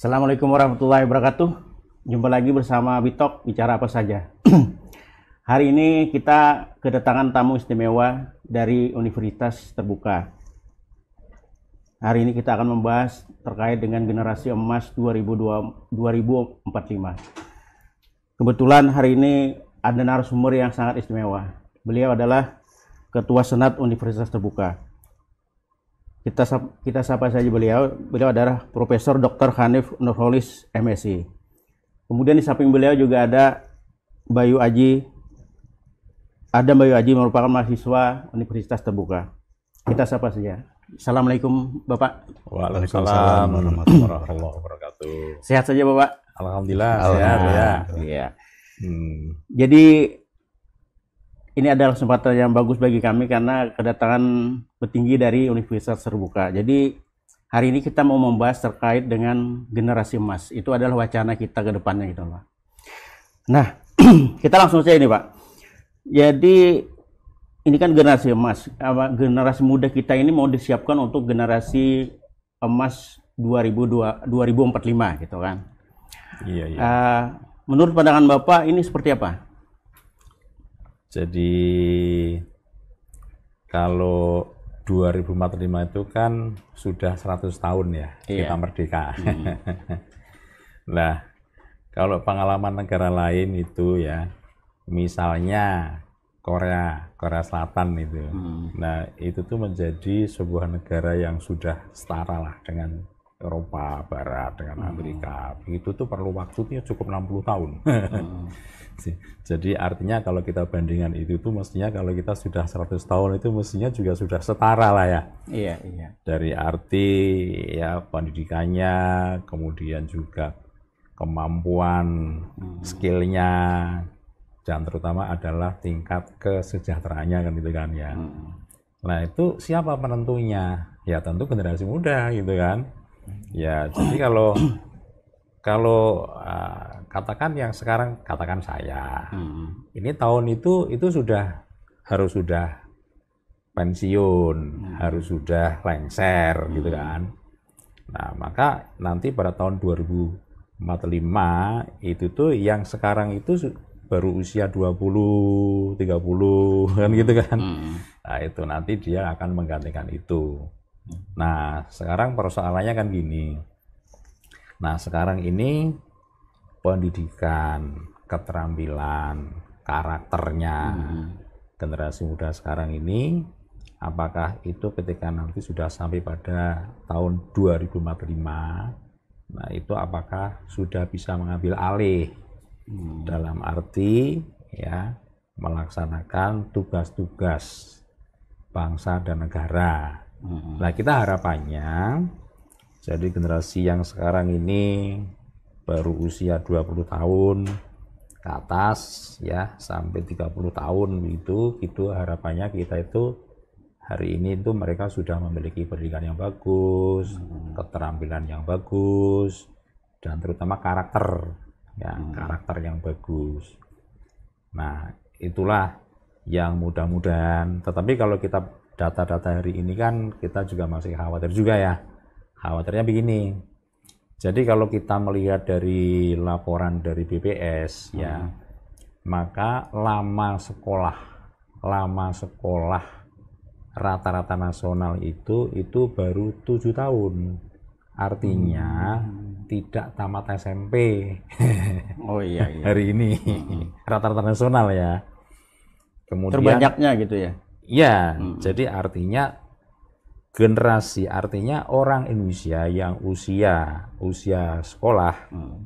Assalamualaikum warahmatullahi wabarakatuh. Jumpa lagi bersama Bitok Bicara Apa Saja. Hari ini kita kedatangan tamu istimewa dari Universitas Terbuka. Hari ini kita akan membahas terkait dengan generasi emas 2045. Kebetulan hari ini ada narasumber yang sangat istimewa. Beliau adalah Ketua Senat Universitas Terbuka kita kita sapa saja beliau. Beliau adalah Profesor Dr. Hanif Nurholis MSc. Kemudian di samping beliau juga ada Bayu Aji. ada Bayu Aji merupakan mahasiswa Universitas Terbuka. Kita sapa saja. Assalamualaikum Bapak. Waalaikumsalam warahmatullahi wabarakatuh. Sehat saja Bapak? Alhamdulillah, sehat ya. Iya. Hmm. Jadi ini adalah kesempatan yang bagus bagi kami karena kedatangan petinggi dari Universitas Terbuka. Jadi hari ini kita mau membahas terkait dengan generasi emas. Itu adalah wacana kita ke depannya gitu, Pak. Nah, kita langsung saja ini, Pak. Jadi ini kan generasi emas. Generasi muda kita ini mau disiapkan untuk generasi emas 2002, 2045 gitu kan. Iya, iya. Uh, menurut pandangan Bapak ini seperti apa? Jadi kalau 2045 itu kan sudah 100 tahun ya iya. kita merdeka. Hmm. nah, kalau pengalaman negara lain itu ya, misalnya Korea, Korea Selatan itu. Hmm. Nah, itu tuh menjadi sebuah negara yang sudah setara lah dengan Eropa Barat dengan hmm. Amerika hmm. itu tuh perlu waktunya cukup 60 tahun hmm. jadi artinya kalau kita bandingkan itu tuh mestinya kalau kita sudah 100 tahun itu mestinya juga sudah setara lah ya iya iya dari arti ya pendidikannya kemudian juga kemampuan hmm. skillnya dan terutama adalah tingkat kesejahteraannya kan gitu kan ya hmm. nah itu siapa penentunya ya tentu generasi muda gitu kan Ya, jadi kalau kalau uh, katakan yang sekarang katakan saya, hmm. ini tahun itu itu sudah harus sudah pensiun, hmm. harus sudah lengser gitu hmm. gitu kan. Nah, maka nanti pada tahun 2045 itu tuh yang sekarang itu baru usia 20, 30 kan gitu kan. Hmm. Nah, itu nanti dia akan menggantikan itu. Nah, sekarang persoalannya kan gini. Nah, sekarang ini pendidikan, keterampilan, karakternya hmm. generasi muda sekarang ini apakah itu ketika nanti sudah sampai pada tahun 2045 nah itu apakah sudah bisa mengambil alih hmm. dalam arti ya melaksanakan tugas-tugas bangsa dan negara Hmm. Nah kita harapannya jadi generasi yang sekarang ini baru usia 20 tahun ke atas ya sampai 30 tahun itu itu harapannya kita itu hari ini itu mereka sudah memiliki pendidikan yang bagus, hmm. keterampilan yang bagus dan terutama karakter ya hmm. karakter yang bagus. Nah, itulah yang mudah-mudahan tetapi kalau kita data-data hari ini kan kita juga masih khawatir juga ya. Khawatirnya begini. Jadi kalau kita melihat dari laporan dari BPS ya, hmm. ya, maka lama sekolah, lama sekolah rata-rata nasional itu itu baru tujuh tahun. Artinya hmm. tidak tamat SMP. oh iya, iya. Hari ini hmm. rata-rata nasional ya. Kemudian terbanyaknya gitu ya. Ya, hmm. jadi artinya generasi artinya orang Indonesia yang usia usia sekolah hmm.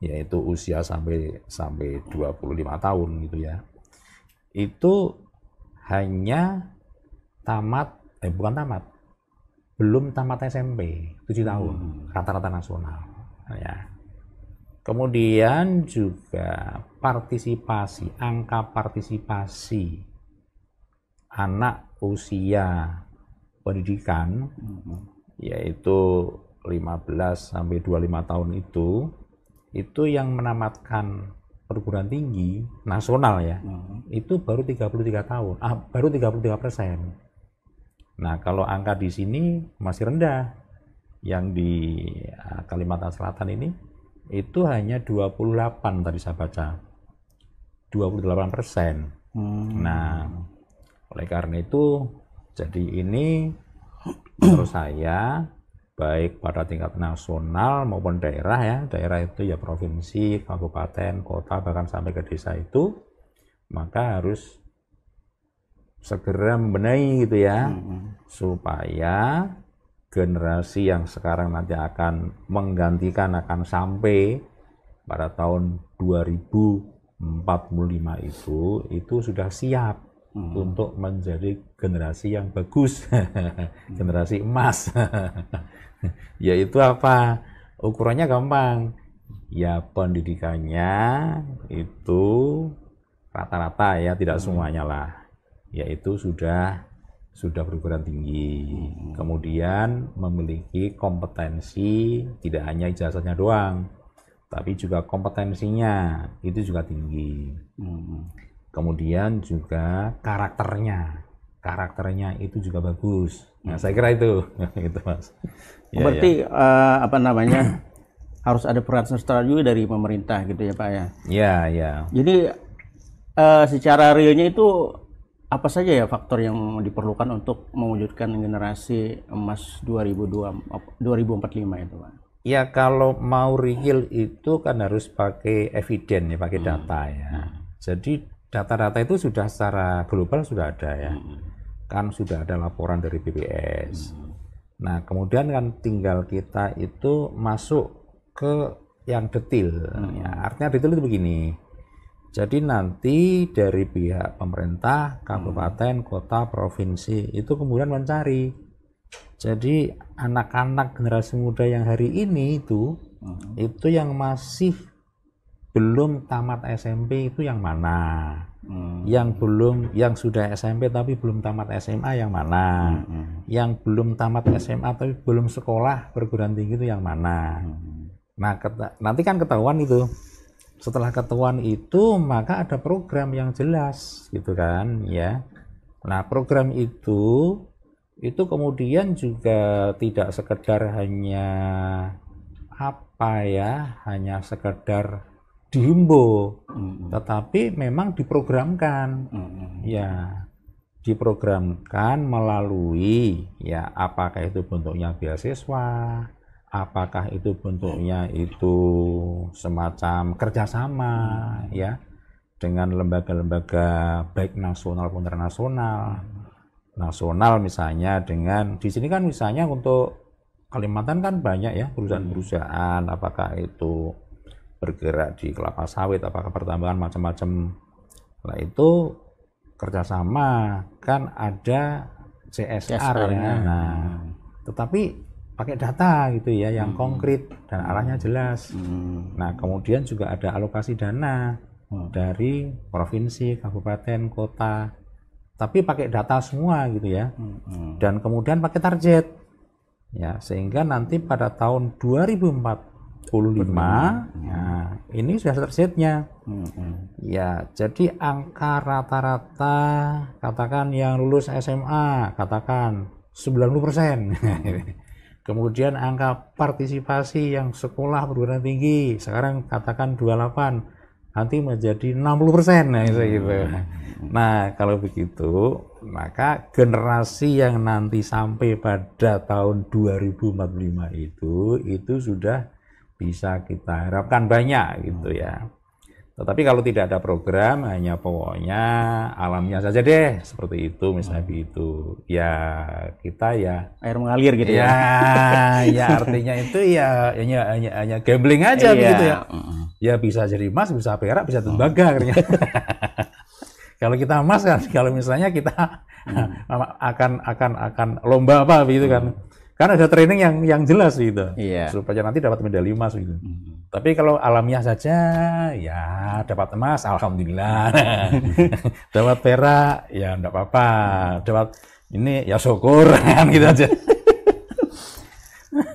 yaitu usia sampai sampai 25 tahun gitu ya. Itu hanya tamat eh bukan tamat. Belum tamat SMP, 7 tahun mm. rata-rata hmm. nasional. Ya. Kemudian juga partisipasi, angka partisipasi anak usia pendidikan mm-hmm. yaitu 15 sampai 25 tahun itu itu yang menamatkan perguruan tinggi nasional ya hmm. itu baru 33 tahun ah, baru 33 persen nah kalau angka di sini masih rendah yang di ah, Kalimantan Selatan ini itu hanya 28 tadi saya baca 28 persen hmm. nah oleh karena itu, jadi ini menurut saya baik pada tingkat nasional maupun daerah ya, daerah itu ya provinsi, kabupaten, kota bahkan sampai ke desa itu maka harus segera membenahi gitu ya hmm. supaya generasi yang sekarang nanti akan menggantikan akan sampai pada tahun 2045 itu itu sudah siap hmm. untuk menjadi generasi yang bagus, generasi emas. Yaitu apa? Ukurannya gampang. Ya pendidikannya itu rata-rata ya, tidak hmm. semuanya lah. Yaitu sudah sudah perguruan tinggi, hmm. kemudian memiliki kompetensi tidak hanya ijazahnya doang, tapi juga kompetensinya itu juga tinggi. Hmm kemudian juga karakternya karakternya itu juga bagus nah hmm. saya kira itu itu mas ya, berarti ya. Uh, apa namanya harus ada peran sastra juga dari pemerintah gitu ya pak ya ya ya jadi uh, secara realnya itu apa saja ya faktor yang diperlukan untuk mewujudkan generasi emas 2002 2045 itu pak ya kalau mau real itu kan harus pakai eviden ya pakai hmm. data ya hmm. jadi data-data itu sudah secara global sudah ada ya. Hmm. Kan sudah ada laporan dari BPS. Hmm. Nah, kemudian kan tinggal kita itu masuk ke yang detail. Hmm. Ya, artinya detail itu begini. Jadi nanti dari pihak pemerintah, kabupaten, kota, provinsi itu kemudian mencari. Jadi anak-anak generasi muda yang hari ini itu hmm. itu yang masih belum tamat SMP itu yang mana? Hmm. Yang belum yang sudah SMP tapi belum tamat SMA yang mana? Hmm, hmm. Yang belum tamat SMA tapi belum sekolah perguruan tinggi itu yang mana? Hmm. Nah, keta, nanti kan ketahuan itu. Setelah ketahuan itu maka ada program yang jelas gitu kan, ya. Nah, program itu itu kemudian juga tidak sekedar hanya apa ya, hanya sekedar dihimbau, mm-hmm. tetapi memang diprogramkan, mm-hmm. ya diprogramkan melalui ya apakah itu bentuknya beasiswa, apakah itu bentuknya itu semacam kerjasama, mm-hmm. ya dengan lembaga-lembaga baik nasional pun internasional, nasional misalnya dengan di sini kan misalnya untuk Kalimantan kan banyak ya perusahaan-perusahaan, apakah itu bergerak di kelapa sawit, apakah pertambangan macam-macam. Nah itu kerjasama kan ada CSR, ya. ya. Nah, tetapi pakai data gitu ya yang hmm. konkret dan arahnya hmm. jelas. Hmm. Nah, kemudian juga ada alokasi dana hmm. dari provinsi, kabupaten, kota. Tapi pakai data semua gitu ya. Hmm. hmm. Dan kemudian pakai target. Ya, sehingga nanti pada tahun 2040 25. Nah, ya. ini sudah tersetnya. Hmm. Ya, jadi angka rata-rata katakan yang lulus SMA katakan 90%. Kemudian angka partisipasi yang sekolah perguruan tinggi sekarang katakan 28 nanti menjadi 60 persen nah, gitu. Nah kalau begitu maka generasi yang nanti sampai pada tahun 2045 itu itu sudah bisa kita harapkan banyak gitu ya. Tetapi kalau tidak ada program, hanya pokoknya alamnya saja deh, seperti itu misalnya begitu. Hmm. Ya kita ya air mengalir gitu ya. Ya, ya artinya itu ya hanya hanya, hanya gambling aja iya. begitu ya. Hmm. Ya bisa jadi emas, bisa perak, bisa hmm. tembaga akhirnya. kalau kita emas kan, kalau misalnya kita akan akan akan lomba apa begitu kan. Kan ada training yang yang jelas gitu. Iya. Supaya nanti dapat medali emas gitu. Hmm. Tapi kalau alamiah saja ya dapat emas alhamdulillah. dapat perak ya enggak apa-apa. Dapat ini ya syukur kan gitu aja.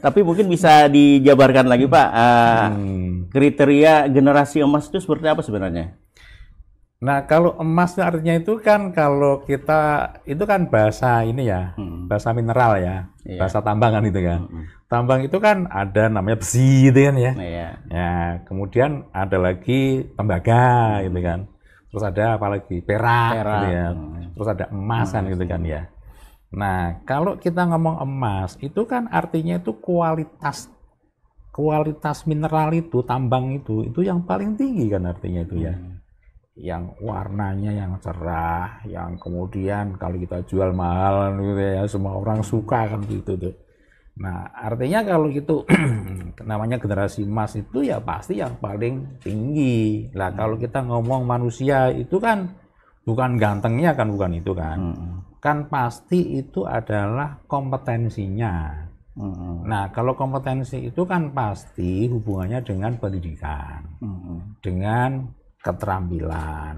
Tapi mungkin bisa dijabarkan lagi Pak, uh, hmm. kriteria generasi emas itu seperti apa sebenarnya? Nah, kalau emas itu artinya itu kan kalau kita itu kan bahasa ini ya, hmm. bahasa mineral ya, yeah. bahasa tambangan itu kan. Hmm. Tambang itu kan ada namanya besi itu kan ya. Yeah. Ya, kemudian ada lagi tembaga hmm. gitu kan. Terus ada lagi? perak, perak. gitu ya. Hmm. Terus ada emas kan hmm. gitu kan ya. Nah, kalau kita ngomong emas itu kan artinya itu kualitas kualitas mineral itu, tambang itu itu yang paling tinggi kan artinya itu ya. Hmm yang warnanya yang cerah, yang kemudian kalau kita jual mahal gitu ya, ya semua orang suka kan gitu tuh. Nah, artinya kalau itu namanya generasi emas itu ya pasti yang paling tinggi. Lah hmm. kalau kita ngomong manusia itu kan bukan gantengnya kan bukan itu kan. Hmm. Kan pasti itu adalah kompetensinya. hmm Nah, kalau kompetensi itu kan pasti hubungannya dengan pendidikan, hmm dengan keterampilan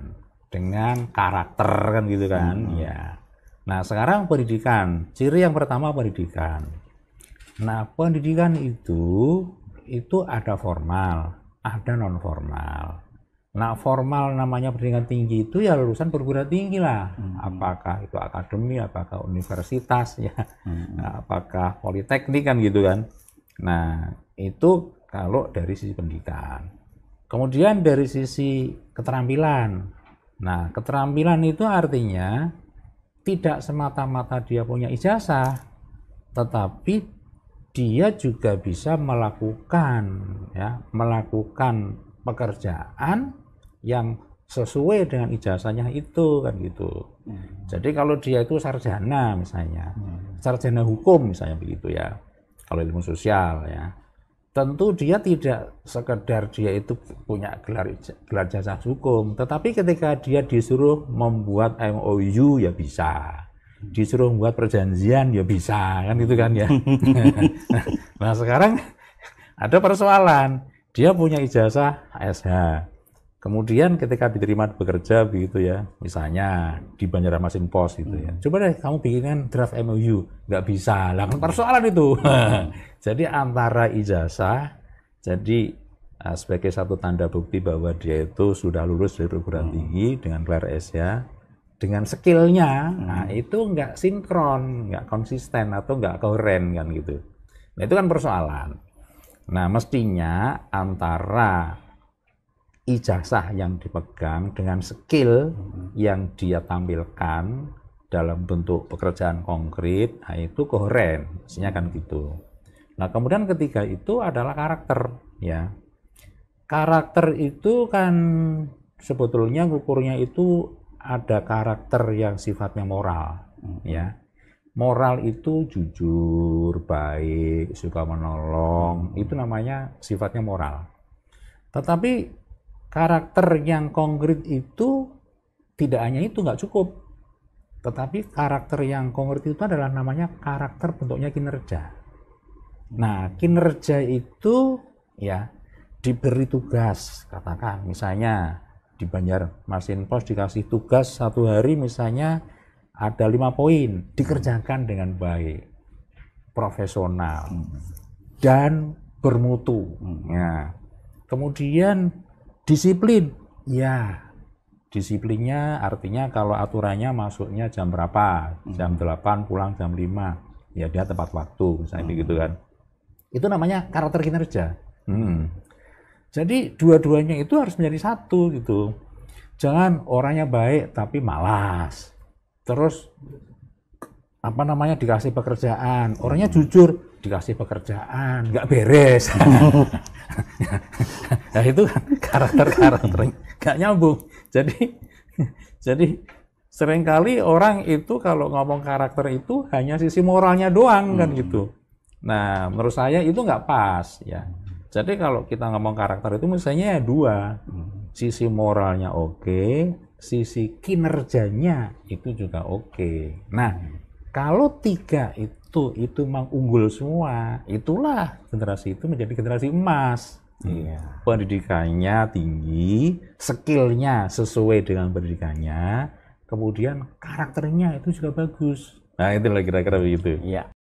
dengan karakter kan gitu kan hmm. ya nah sekarang pendidikan ciri yang pertama pendidikan nah pendidikan itu itu ada formal ada non formal nah formal namanya pendidikan tinggi itu ya lulusan perguruan tinggi lah hmm. apakah itu akademi apakah universitas ya hmm. nah, apakah politeknik kan gitu kan nah itu kalau dari sisi pendidikan Kemudian dari sisi keterampilan. Nah, keterampilan itu artinya tidak semata-mata dia punya ijazah, tetapi dia juga bisa melakukan ya, melakukan pekerjaan yang sesuai dengan ijazahnya itu kan gitu. Hmm. Jadi kalau dia itu sarjana misalnya, hmm. sarjana hukum misalnya begitu ya. Kalau ilmu sosial ya tentu dia tidak sekedar dia itu punya gelar gelar jasa hukum tetapi ketika dia disuruh membuat MOU ya bisa disuruh membuat perjanjian ya bisa kan itu kan ya nah sekarang ada persoalan dia punya ijazah sh. Kemudian ketika diterima bekerja begitu ya, misalnya di Banjarmasin Pos gitu ya. Hmm. Coba deh kamu bikinkan draft MOU, nggak bisa, lah hmm. persoalan itu. Hmm. jadi antara ijazah, jadi ah, sebagai satu tanda bukti bahwa dia itu sudah lulus dari perguruan tinggi dengan S ya, dengan skillnya, nah itu nggak sinkron, nggak konsisten atau nggak koheren kan gitu. Nah itu kan persoalan. Nah mestinya antara ijazah yang dipegang dengan skill yang dia tampilkan dalam bentuk pekerjaan konkret nah itu koheren isinya kan gitu nah kemudian ketiga itu adalah karakter ya karakter itu kan sebetulnya ukurnya itu ada karakter yang sifatnya moral ya moral itu jujur baik suka menolong itu namanya sifatnya moral tetapi karakter yang konkret itu tidak hanya itu nggak cukup tetapi karakter yang konkret itu adalah namanya karakter bentuknya kinerja nah kinerja itu ya diberi tugas katakan misalnya di Banjar Masin Pos dikasih tugas satu hari misalnya ada lima poin dikerjakan dengan baik profesional hmm. dan bermutu hmm. ya kemudian disiplin ya disiplinnya artinya kalau aturannya masuknya jam berapa hmm. jam 8 pulang jam 5 ya dia tepat waktu misalnya gitu hmm. gitu kan itu namanya karakter kinerja hmm. jadi dua-duanya itu harus menjadi satu gitu jangan orangnya baik tapi malas terus apa namanya dikasih pekerjaan orangnya hmm. jujur dikasih pekerjaan nggak beres nah itu kan karakter karakter nggak nyambung jadi jadi seringkali orang itu kalau ngomong karakter itu hanya sisi moralnya doang kan hmm. kan gitu nah menurut saya itu nggak pas ya jadi kalau kita ngomong karakter itu misalnya ya dua sisi moralnya oke sisi kinerjanya itu juga oke nah kalau tiga itu itu memang unggul semua, itulah generasi itu menjadi generasi emas. Iya. Pendidikannya tinggi, skillnya sesuai dengan pendidikannya, kemudian karakternya itu juga bagus. Nah itulah kira-kira begitu. Iya.